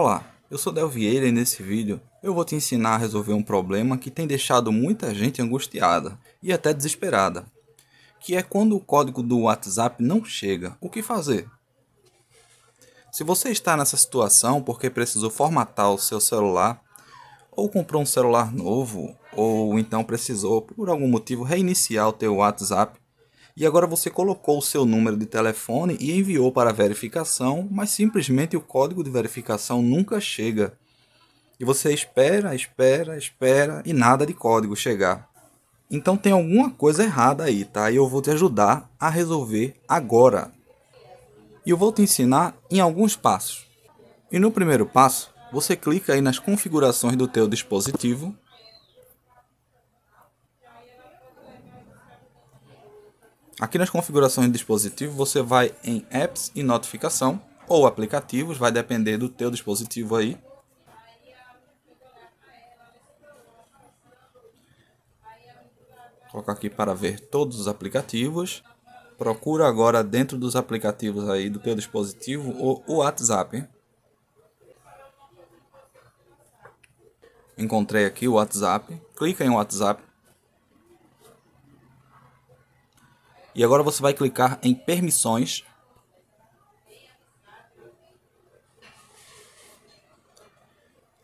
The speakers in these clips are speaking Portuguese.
Olá, eu sou Del Vieira e nesse vídeo eu vou te ensinar a resolver um problema que tem deixado muita gente angustiada e até desesperada, que é quando o código do WhatsApp não chega, o que fazer? Se você está nessa situação porque precisou formatar o seu celular, ou comprou um celular novo, ou então precisou por algum motivo reiniciar o teu WhatsApp, e agora você colocou o seu número de telefone e enviou para verificação, mas simplesmente o código de verificação nunca chega. E você espera, espera, espera e nada de código chegar. Então tem alguma coisa errada aí, tá? E eu vou te ajudar a resolver agora. E eu vou te ensinar em alguns passos. E no primeiro passo, você clica aí nas configurações do teu dispositivo Aqui nas configurações do dispositivo, você vai em apps e notificação ou aplicativos, vai depender do teu dispositivo aí. Coloca aqui para ver todos os aplicativos. Procura agora dentro dos aplicativos aí do teu dispositivo o WhatsApp. Encontrei aqui o WhatsApp. Clica em WhatsApp. E agora você vai clicar em permissões.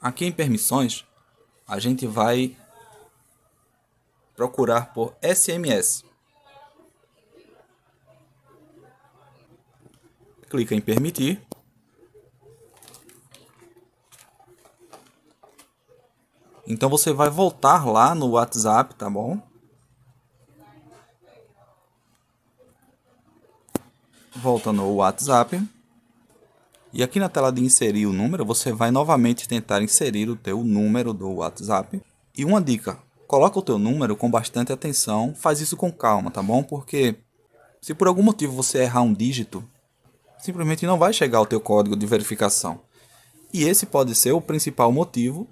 Aqui em permissões, a gente vai procurar por SMS. Clica em permitir. Então você vai voltar lá no WhatsApp, tá bom? volta no WhatsApp. E aqui na tela de inserir o número, você vai novamente tentar inserir o teu número do WhatsApp. E uma dica, coloca o teu número com bastante atenção, faz isso com calma, tá bom? Porque se por algum motivo você errar um dígito, simplesmente não vai chegar o teu código de verificação. E esse pode ser o principal motivo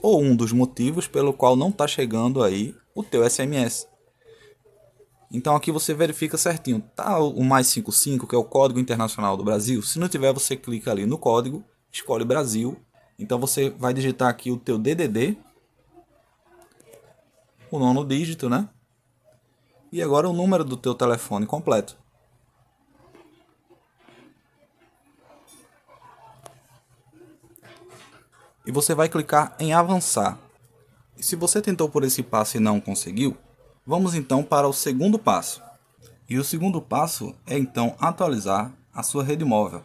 ou um dos motivos pelo qual não está chegando aí o teu SMS. Então aqui você verifica certinho, tá o mais 55, que é o código internacional do Brasil? Se não tiver, você clica ali no código, escolhe Brasil. Então você vai digitar aqui o teu DDD, o nono dígito, né? E agora o número do teu telefone completo. E você vai clicar em avançar. E se você tentou por esse passo e não conseguiu, Vamos então para o segundo passo. E o segundo passo é então atualizar a sua rede móvel.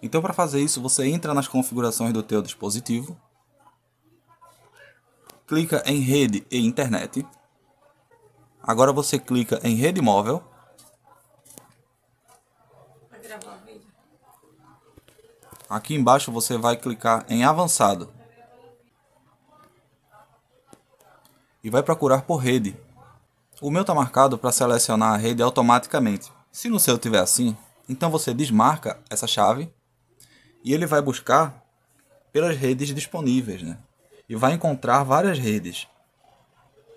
Então para fazer isso, você entra nas configurações do teu dispositivo, clica em rede e internet. Agora você clica em rede móvel. Aqui embaixo você vai clicar em avançado. E vai procurar por rede. O meu está marcado para selecionar a rede automaticamente. Se no seu tiver assim, então você desmarca essa chave e ele vai buscar pelas redes disponíveis, né? E vai encontrar várias redes.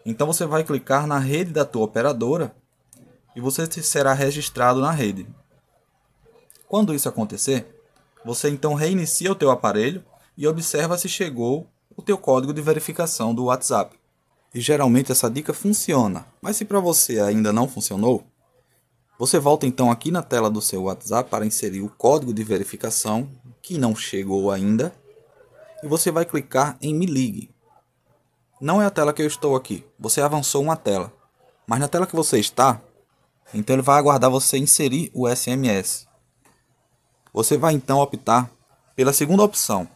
Então você vai clicar na rede da tua operadora e você será registrado na rede. Quando isso acontecer, você então reinicia o teu aparelho e observa se chegou o teu código de verificação do WhatsApp. E geralmente essa dica funciona, mas se para você ainda não funcionou, você volta então aqui na tela do seu WhatsApp para inserir o código de verificação que não chegou ainda e você vai clicar em Me Ligue. Não é a tela que eu estou aqui, você avançou uma tela, mas na tela que você está, então ele vai aguardar você inserir o SMS. Você vai então optar pela segunda opção,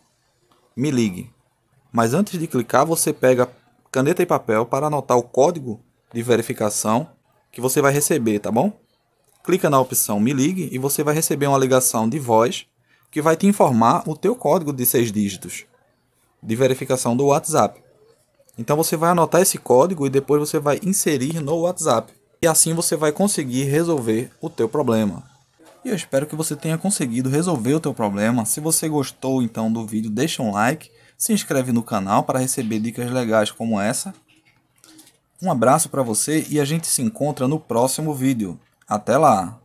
Me Ligue. Mas antes de clicar, você pega caneta e papel para anotar o código de verificação que você vai receber, tá bom? Clica na opção Me Ligue e você vai receber uma ligação de voz que vai te informar o teu código de seis dígitos de verificação do WhatsApp. Então você vai anotar esse código e depois você vai inserir no WhatsApp. E assim você vai conseguir resolver o teu problema. E eu espero que você tenha conseguido resolver o teu problema. Se você gostou então do vídeo, deixa um like se inscreve no canal para receber dicas legais como essa. Um abraço para você e a gente se encontra no próximo vídeo. Até lá!